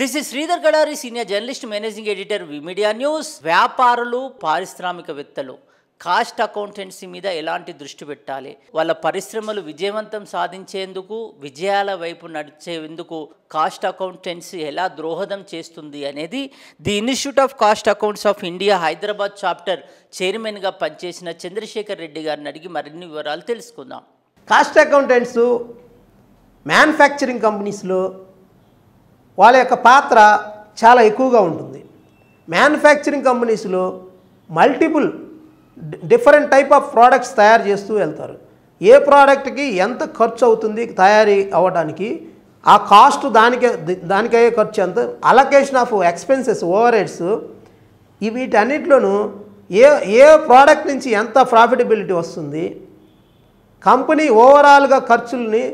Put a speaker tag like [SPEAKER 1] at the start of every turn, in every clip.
[SPEAKER 1] this is Sridhar Kadari senior journalist managing editor media news వ్యాపారులు పారిశ్రామికవేత్తలు cost accountancy మీద ఎలాంటి దృష్టి పెట్టాలి వాళ్ళ పరిశ్రమలు విజయవంతం సాధించేందుకు విజయాల వైపు నడిచేందుకు కాస్ట్ అకౌంటెన్సీ ఎలా ద్రోహదం చేస్తుంది అనేది the institute of cost accounts of India Hyderabad chapter చైర్మన్గా పనిచేసిన చంద్రశేఖర్ రెడ్డి గారిని అడిగి మరిన్ని వివరాలు తెలుసుకుందాం
[SPEAKER 2] కాస్ట్ అకౌంటెంట్స్ మ్యానుఫ్యాక్చరింగ్ కంపెనీస్లో వాళ్ళ యొక్క పాత్ర చాలా ఎక్కువగా ఉంటుంది మ్యానుఫ్యాక్చరింగ్ కంపెనీస్లో multiple different type of products తయారు చేస్తూ వెళ్తారు ఏ ప్రోడక్ట్కి ఎంత ఖర్చు అవుతుంది తయారీ అవ్వడానికి ఆ కాస్ట్ దానికే దానికయ్యే ఖర్చు ఎంత allocation of expenses overheads వీటన్నిటిలోనూ ఏ ఏ ప్రోడక్ట్ నుంచి ఎంత ప్రాఫిటబిలిటీ వస్తుంది కంపెనీ ఓవరాల్గా ఖర్చుల్ని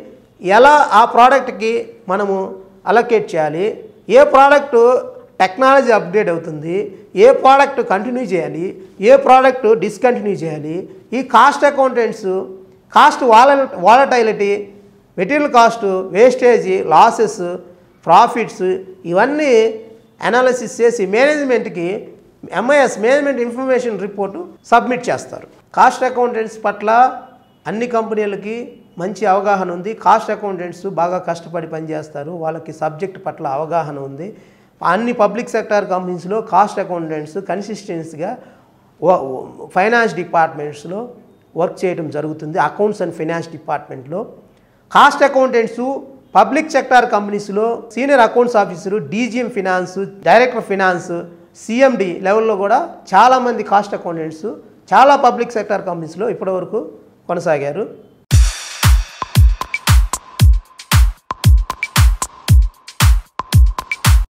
[SPEAKER 2] ఎలా ఆ ప్రోడక్ట్కి మనము అలొకేట్ చేయాలి ఏ ప్రోడక్ట్ టెక్నాలజీ అప్డేట్ అవుతుంది ఏ ప్రోడక్ట్ కంటిన్యూ చేయాలి ఏ ప్రోడక్ట్ డిస్కంటిన్యూ చేయాలి ఈ కాస్ట్ అకౌంటెంట్స్ కాస్ట్ వాల volatility material cost wastage losses profits ఇవన్నీ అనాలిసిస్ చేసి మేనేజ్మెంట్కి MIS management information report submit చేస్తారు కాస్ట్ అకౌంటెంట్స్ పట్ల అన్ని కంపెనీలకి మంచి అవగాహన ఉంది కాస్ట్ అకౌంటెంట్స్ బాగా కష్టపడి పనిచేస్తారు వాళ్ళకి సబ్జెక్ట్ పట్ల అవగాహన ఉంది అన్ని పబ్లిక్ సెక్టార్ కంపెనీస్లో కాస్ట్ అకౌంటెంట్స్ కన్సిస్టెన్సీగా ఫైనాన్స్ డిపార్ట్మెంట్స్లో వర్క్ చేయడం జరుగుతుంది అకౌంట్స్ అండ్ ఫైనాన్స్ డిపార్ట్మెంట్లో కాస్ట్ అకౌంటెంట్స్ పబ్లిక్ సెక్టార్ కంపెనీస్లో senior accounts officer DGM finance director finance CMD లెవెల్లో కూడా చాలామంది కాస్ట్ అకౌంటెంట్స్ చాలా పబ్లిక్ సెక్టార్ కంపెనీస్లో ఇప్పటివరకు కొనసాగారు